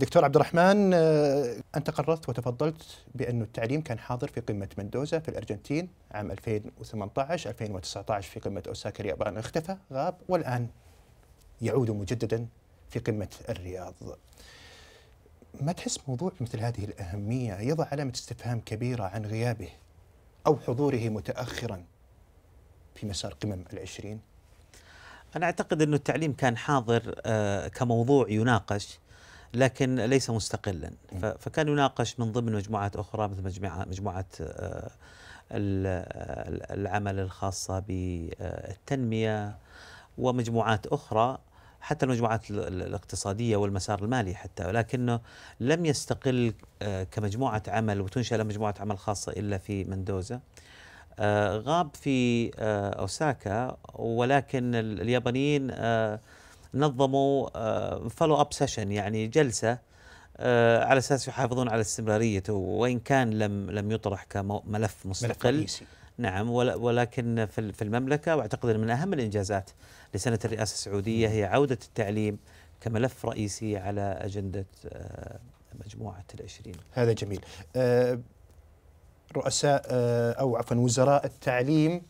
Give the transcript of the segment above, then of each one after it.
دكتور عبد الرحمن آه، أنت قررت وتفضلت بأن التعليم كان حاضر في قمة مندوزا في الأرجنتين عام 2018 2019 في قمة أوساكا اليابان اختفى غاب والآن يعود مجددا في قمة الرياض ما تحس موضوع مثل هذه الأهمية يضع علامة استفهام كبيرة عن غيابه أو حضوره متأخرا في مسار قمم العشرين؟ أنا أعتقد أن التعليم كان حاضر آه، كموضوع يناقش لكن ليس مستقلا فكان يناقش من ضمن مجموعات اخرى مثل مجموعه مجموعه آه، آه، العمل الخاصه بالتنميه ومجموعات اخرى حتى المجموعات الاقتصادية والمسار المالي حتى ولكنه لم يستقل آه، كمجموعة عمل وتنشأ مجموعة عمل خاصة إلا في مندوزا غاب في أوساكا ولكن اليابانيين نظموا فولو اب سيشن يعني جلسه آه، على اساس يحافظون على استمراريته وان كان لم لم يطرح كملف مستقل ملف نعم ولكن في المملكه واعتقد من اهم الانجازات لسنه الرئاسه السعوديه هي عوده التعليم كملف رئيسي على اجنده آه، مجموعه العشرين هذا جميل آه، رؤساء او عفوا وزراء التعليم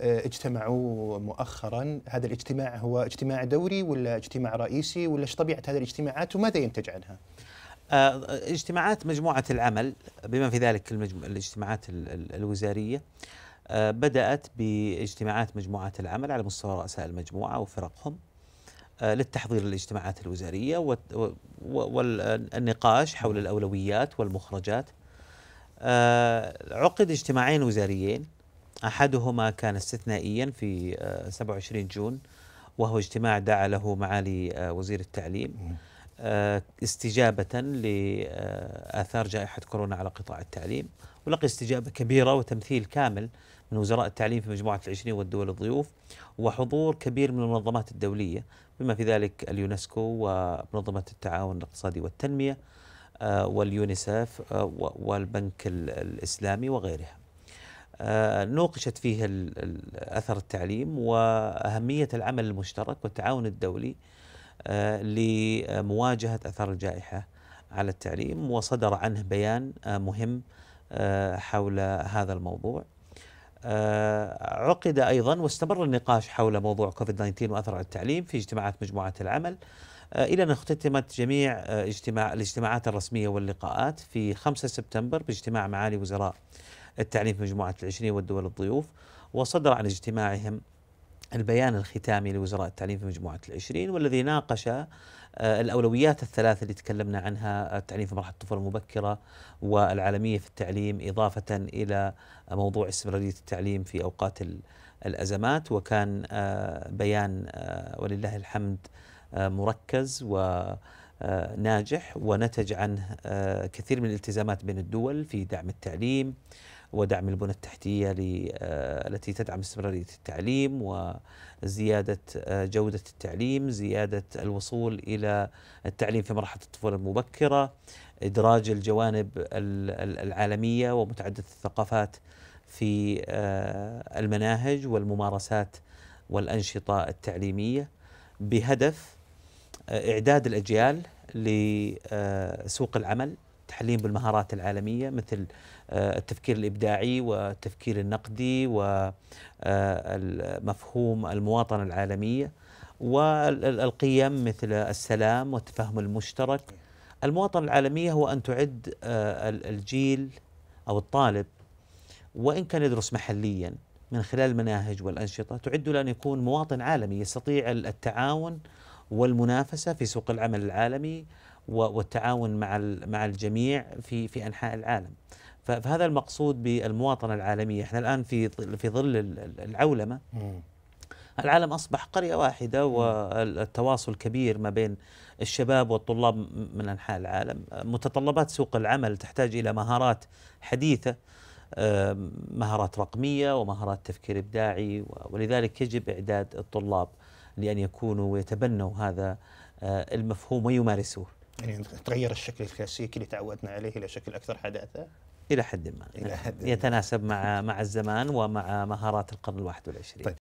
آه، اجتمعوا مؤخرا هذا الاجتماع هو اجتماع دوري ولا اجتماع رئيسي ولا ايش طبيعه هذه الاجتماعات وماذا ينتج عنها آه، اجتماعات مجموعه العمل بما في ذلك الاجتماعات الوزاريه آه، بدات باجتماعات مجموعات العمل على مستوى رؤساء المجموعه وفرقهم للتحضير للاجتماعات الوزاريه والنقاش حول الاولويات والمخرجات عقد اجتماعين وزاريين أحدهما كان استثنائيا في 27 آه، جون وهو اجتماع دعا له معالي آه، وزير التعليم آه، استجابة لآثار جائحة كورونا على قطاع التعليم ولقي استجابة كبيرة وتمثيل كامل من وزراء التعليم في مجموعة العشرين والدول الضيوف وحضور كبير من المنظمات الدولية بما في ذلك اليونسكو ومنظمة التعاون الاقتصادي والتنمية واليونيسف والبنك الإسلامي وغيرها آه، نوقشت فيه أثر التعليم وأهمية العمل المشترك والتعاون الدولي آه، لمواجهة أثر الجائحة على التعليم وصدر عنه بيان آه، مهم حول هذا الموضوع عقد أيضا واستمر النقاش حول موضوع كوفيد 19 وأثره على التعليم في اجتماعات مجموعة العمل إلى أن اختتمت جميع اجتماع الاجتماعات الرسمية واللقاءات في 5 سبتمبر باجتماع معالي وزراء التعليم في مجموعة العشرين والدول الضيوف وصدر عن اجتماعهم البيان الختامي لوزراء التعليم في مجموعة العشرين والذي ناقش آه، الأولويات الثلاثة اللي تكلمنا عنها التعليم في مرحلة الطفولة المبكرة والعالمية في التعليم إضافة إلى موضوع استمرارية التعليم في أوقات الأزمات وكان آه، بيان آه، ولله الحمد مركز و ناجح ونتج عنه كثير من الالتزامات بين الدول في دعم التعليم ودعم البنى التحتية آه، التي تدعم استمرارية التعليم وزيادة آه، جودة التعليم زيادة الوصول إلى التعليم في مرحلة الطفولة المبكرة إدراج الجوانب العالمية ومتعددة الثقافات في آه، المناهج والممارسات والأنشطة التعليمية بهدف إعداد الأجيال لسوق العمل التحليم بالمهارات العالمية مثل آه، التفكير الإبداعي والتفكير النقدي ومفهوم آه، المواطنة العالمية والقيم مثل السلام والتفاهم المشترك المواطنة العالمية هو أن تعد آه، الجيل أو الطالب وإن كان يدرس محليا من خلال المناهج والأنشطة تعد لأن يكون مواطن عالمي يستطيع التعاون والمنافسة في سوق العمل العالمي والتعاون مع مع الجميع في في انحاء العالم. فهذا المقصود بالمواطنه العالميه، احنا الان في في ظل العولمه العالم اصبح قريه واحده والتواصل كبير ما بين الشباب والطلاب من انحاء العالم، متطلبات سوق العمل تحتاج الى مهارات حديثه مهارات رقميه ومهارات تفكير ابداعي ولذلك يجب اعداد الطلاب لان يكونوا ويتبنوا هذا آه، المفهوم ويمارسوه. يعني تغير الشكل الكلاسيكي اللي تعودنا عليه الى شكل اكثر حداثه الى حد ما إلى حد يتناسب مع مع الزمان ومع مهارات القرن الواحد والعشرين طيب